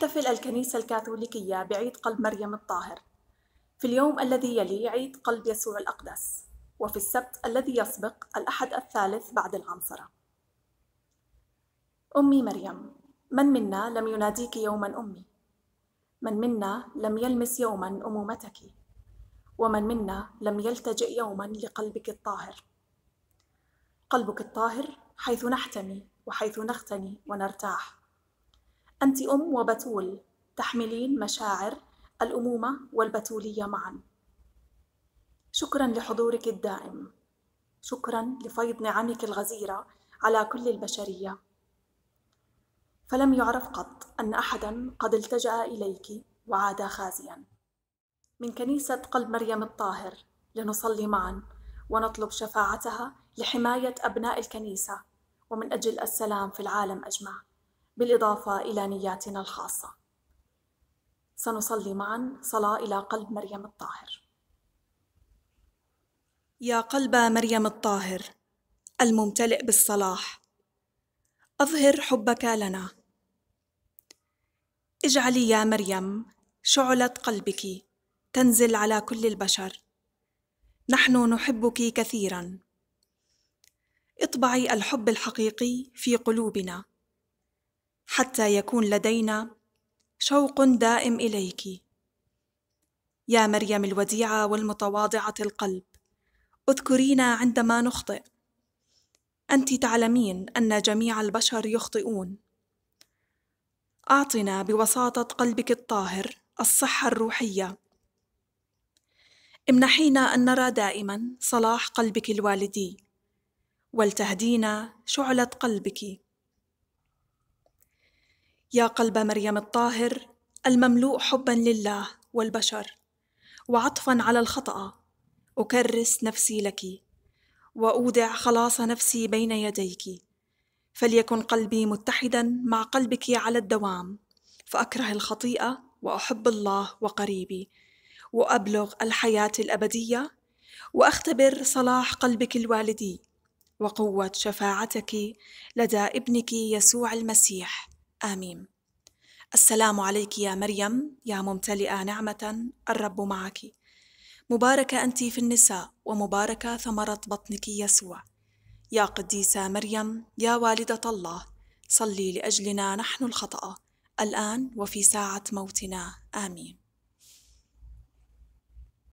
تحتفل الكنيسة الكاثوليكية بعيد قلب مريم الطاهر في اليوم الذي يلي عيد قلب يسوع الأقدس وفي السبت الذي يسبق الأحد الثالث بعد العنصرة أمي مريم من منا لم يناديك يوما أمي من منا لم يلمس يوما أمومتك ومن منا لم يلتجئ يوما لقلبك الطاهر قلبك الطاهر حيث نحتمي وحيث نختني ونرتاح أنت أم وبتول تحملين مشاعر الأمومة والبتولية معا شكرا لحضورك الدائم شكرا لفيض نعمك الغزيرة على كل البشرية فلم يعرف قط أن أحدا قد التجأ إليك وعاد خازيا من كنيسة قلب مريم الطاهر لنصلي معا ونطلب شفاعتها لحماية أبناء الكنيسة ومن أجل السلام في العالم أجمع بالإضافة إلى نياتنا الخاصة سنصلي معا صلاة إلى قلب مريم الطاهر يا قلب مريم الطاهر الممتلئ بالصلاح أظهر حبك لنا اجعلي يا مريم شعلة قلبك تنزل على كل البشر نحن نحبك كثيرا اطبعي الحب الحقيقي في قلوبنا حتى يكون لدينا شوق دائم اليك يا مريم الوديعه والمتواضعه القلب اذكرينا عندما نخطئ انت تعلمين ان جميع البشر يخطئون اعطنا بوساطه قلبك الطاهر الصحه الروحيه امنحينا ان نرى دائما صلاح قلبك الوالدي ولتهدينا شعله قلبك يا قلب مريم الطاهر المملوء حبا لله والبشر وعطفا على الخطأ أكرس نفسي لك وأودع خلاص نفسي بين يديك فليكن قلبي متحدا مع قلبك على الدوام فأكره الخطيئة وأحب الله وقريبي وأبلغ الحياة الأبدية وأختبر صلاح قلبك الوالدي وقوة شفاعتك لدى ابنك يسوع المسيح آمين السلام عليك يا مريم يا ممتلئة نعمة الرب معك مباركة أنت في النساء ومباركة ثمرة بطنك يسوع يا قديسة مريم يا والدة الله صلي لأجلنا نحن الخطأ الآن وفي ساعة موتنا آمين